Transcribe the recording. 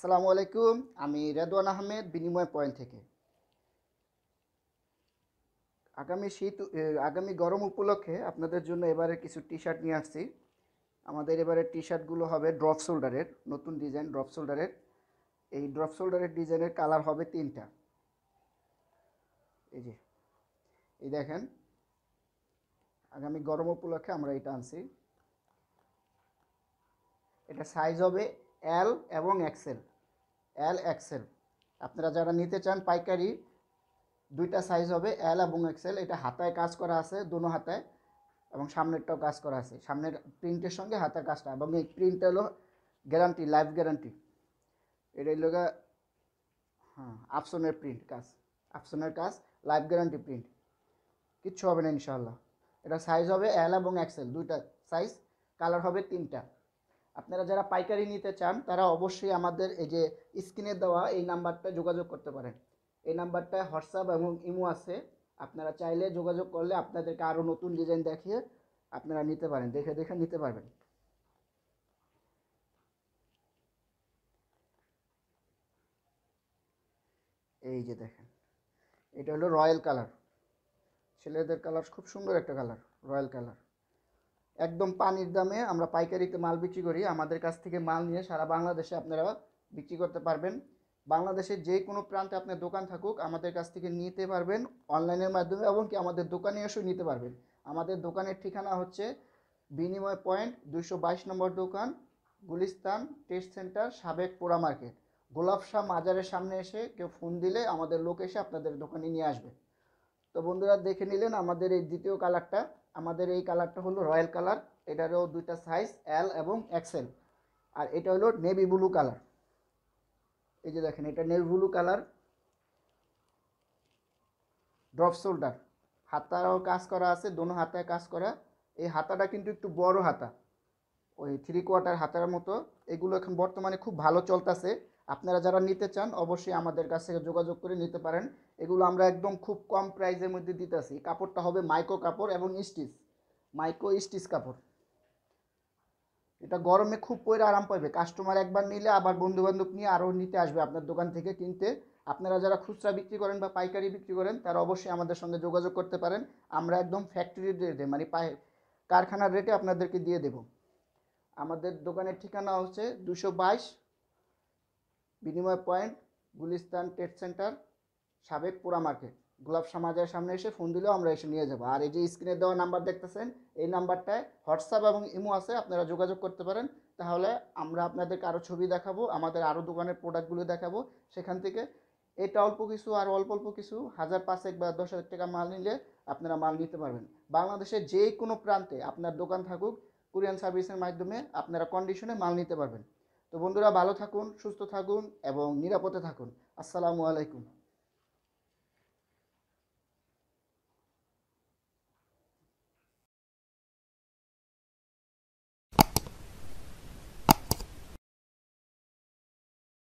আসসালামু আলাইকুম আমি রেদওয়ান আহমেদ বিনিময় পয়েন্ট থেকে আগামী শীত আগামী গরম উপলক্ষে আপনাদের জন্য এবারে কিছু টি শার্ট নিয়ে আসছি আমাদের এবারে টি শার্টগুলো হবে ড্রপ শোল্ডারের নতুন ডিজাইন ড্রপ শোল্ডারের এই ড্রপ শোল্ডারের ডিজাইনের কালার হবে তিনটা এই যে এই দেখেন আগামী গরম উপলক্ষে আমরা এটা আনছি এটা সাইজ হবে এল এবং এক্সেল এল এক্সেল আপনারা যারা নিতে চান পাইকারি দুইটা সাইজ হবে এল এবং এক্সেল এটা হাতায় কাজ করা আছে দুনো হাতায় এবং সামনেরটাও কাজ করা আছে সামনের প্রিন্টের সঙ্গে হাতা কাজটা এবং এই প্রিন্ট হলো গ্যারান্টি লাইফ গ্যারান্টি এটা হলো হ্যাঁ আপসনের প্রিন্ট কাজ আপসনের কাজ লাইফ গ্যারান্টি প্রিন্ট কিচ্ছু হবে না ইনশাল্লাহ এটা সাইজ হবে এল এবং এক্সেল দুইটা সাইজ কালার হবে তিনটা আপনারা যারা পাইকারি নিতে চান তারা অবশ্যই আমাদের এই যে স্ক্রিনে দেওয়া এই নাম্বারটা যোগাযোগ করতে পারেন এই নাম্বারটায় হোয়াটসঅ্যাপ এবং ইমো আছে আপনারা চাইলে যোগাযোগ করলে আপনাদেরকে আরও নতুন ডিজাইন দেখিয়ে আপনারা নিতে পারেন দেখে দেখে নিতে পারবেন এই যে দেখেন এটা হলো রয়্যাল কালার ছেলেদের কালার খুব সুন্দর একটা কালার রয়্যাল কালার একদম পানির দামে আমরা পাইকারিতে মাল বিক্রি করি আমাদের কাছ থেকে মাল নিয়ে সারা বাংলাদেশে আপনারা বিক্রি করতে পারবেন বাংলাদেশের যে কোনো প্রান্তে আপনার দোকান থাকুক আমাদের কাছ থেকে নিতে পারবেন অনলাইনের মাধ্যমে এবং কি আমাদের দোকানে এসেও নিতে পারবেন আমাদের দোকানের ঠিকানা হচ্ছে বিনিময় পয়েন্ট দুশো বাইশ নম্বর দোকান গুলিস্তান টেস্ট সেন্টার সাবেক পোড়া মার্কেট গোলাপশাহ মাজারের সামনে এসে কেউ ফোন দিলে আমাদের লোক এসে আপনাদের দোকানে নিয়ে আসবে তো বন্ধুরা দেখে নিলেন আমাদের এই দ্বিতীয় কালারটা আমাদের এই কালারটা হলো রয়্যাল কালার এটারও দুইটা সাইজ এল এবং এক্সেল আর এটা হলো নেভি ব্লু কালার এই যে দেখেন এটা navy blue colour drop shoulder হাতারও কাজ করা আছে দোনো হাতায় কাজ করা এই হাতাটা কিন্তু একটু বড় হাতা ওই থ্রি কোয়ার্টার হাতার মতো এগুলো এখন বর্তমানে খুব ভালো চলতেছে আপনারা যারা নিতে চান অবশ্যই আমাদের কাছ থেকে যোগাযোগ করে নিতে পারেন এগুলো আমরা একদম খুব কম প্রাইসের মধ্যে দিতেছি কাপড়টা হবে মাইক্রো কাপড় এবং স্টিচ মাইক্রো স্টিচ কাপড় এটা গরমে খুব পরে আরাম পাবে কাস্টমার একবার নিলে আবার বন্ধুবান্ধব নিয়ে আরও নিতে আসবে আপনার দোকান থেকে কিনতে আপনারা যারা খুচরা বিক্রি করেন বা পাইকারি বিক্রি করেন তারা অবশ্যই আমাদের সঙ্গে যোগাযোগ করতে পারেন আমরা একদম ফ্যাক্টরি রেটে মানে কারখানার রেটে আপনাদেরকে দিয়ে দেব আমাদের দোকানের ঠিকানা হচ্ছে দুশো বাইশ বিনিময় পয়েন্ট গুলিস্তান ট্রেড সেন্টার সাবেক পুরা মার্কেট গোলাপ সমাজের সামনে এসে ফোন দিলেও আমরা এসে নিয়ে যাবো আর এই যে স্ক্রিনে দেওয়া নাম্বার দেখতেছেন এই নাম্বারটায় হোয়াটসঅ্যাপ এবং ইমো আছে আপনারা যোগাযোগ করতে পারেন তাহলে আমরা আপনাদেরকে আরও ছবি দেখাবো আমাদের আরও দোকানের প্রোডাক্টগুলো দেখাবো সেখান থেকে এটা অল্প কিছু আর অল্প অল্প কিছু হাজার পাঁচেক বা দশ হাজার টাকা মাল নিলে আপনারা মাল নিতে পারবেন বাংলাদেশের যে কোনো প্রান্তে আপনার দোকান থাকুক কুরিয়ান সার্ভিসের মাধ্যমে আপনারা কন্ডিশনে মাল নিতে পারবেন তো বন্ধুরা ভালো থাকুন সুস্থ থাকুন এবং নিরাপদে থাকুন আসসালামু আলাইকুম